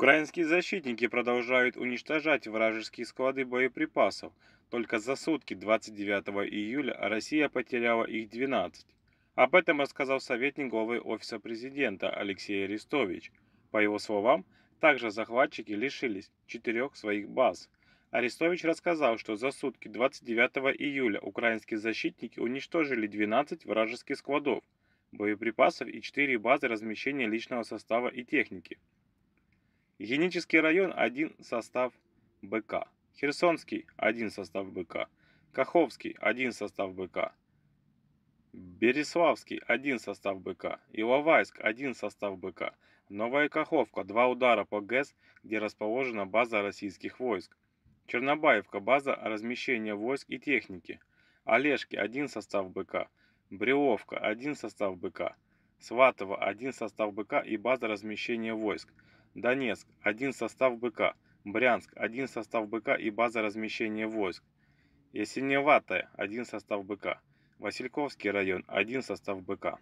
Украинские защитники продолжают уничтожать вражеские склады боеприпасов. Только за сутки 29 июля Россия потеряла их 12. Об этом рассказал советник главы Офиса президента Алексей Арестович. По его словам, также захватчики лишились четырех своих баз. Арестович рассказал, что за сутки 29 июля украинские защитники уничтожили 12 вражеских складов, боеприпасов и 4 базы размещения личного состава и техники – Генический район – один состав БК. Херсонский – один состав БК. Каховский – один состав БК. Береславский – один состав БК. Иловайск – один состав БК. Новая Каховка – два удара по ГЭС, где расположена база российских войск. Чернобаевка – база размещения войск и техники. Олежки – один состав БК. Бреловка – один состав БК. Сватово – один состав БК и база размещения войск. Донецк – один состав БК, Брянск – один состав БК и база размещения войск, Ясеневатая – один состав БК, Васильковский район – один состав БК.